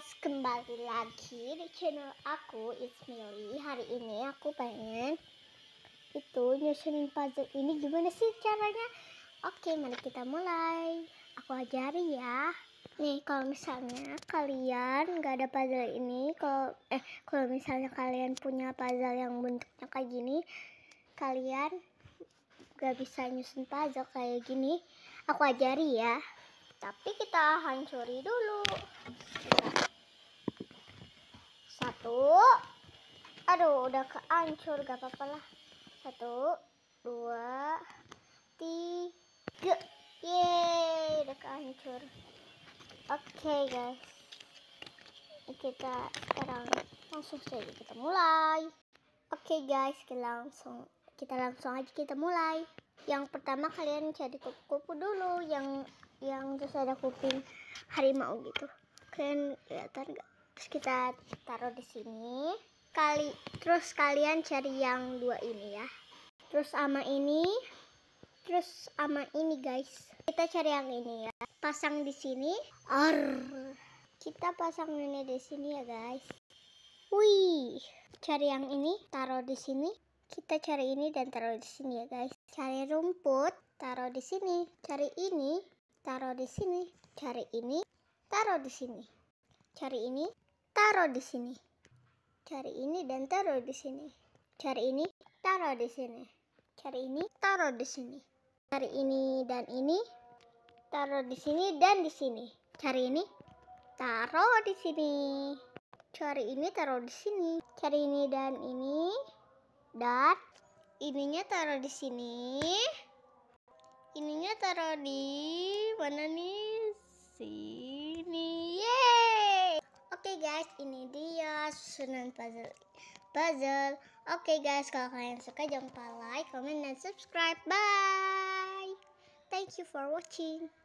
guys, kembali lagi di channel aku Ismili. Hari ini aku pengen itu nyusunin puzzle ini gimana sih caranya? Oke, mari kita mulai. Aku ajari ya. Nih, kalau misalnya kalian nggak ada puzzle ini, kalau eh kalau misalnya kalian punya puzzle yang bentuknya kayak gini, kalian nggak bisa nyusun puzzle kayak gini. Aku ajari ya tapi kita hancuri dulu kita satu aduh udah kehancur, gak apa-apa lah satu dua tiga yeay udah kehancur. oke okay, guys kita sekarang langsung saja kita mulai oke okay, guys kita langsung kita langsung aja kita mulai yang pertama kalian cari kupu-kupu dulu yang yang terus ada kuping harimau gitu kalian kelihatan gak terus kita taruh di sini kali terus kalian cari yang dua ini ya terus sama ini terus sama ini guys kita cari yang ini ya pasang di sini Arr. kita pasang ini di sini ya guys wih cari yang ini taruh di sini kita cari ini dan taruh di sini ya guys cari rumput taruh di sini cari ini taruh di sini cari ini taruh di sini cari ini taruh di sini. Cari ini dan taruh di sini. Cari ini, taruh di sini. Cari ini, taruh di sini. Cari ini dan ini, taruh di sini dan di sini. Cari ini, taruh di sini. Cari ini, taruh di sini. Cari ini dan ini, dan ininya taruh di sini. Ininya taruh di mana nih? Sini guys, ini dia susunan puzzle. Puzzle. Oke okay guys, kalau kalian suka jangan lupa like, comment, dan subscribe. Bye. Thank you for watching.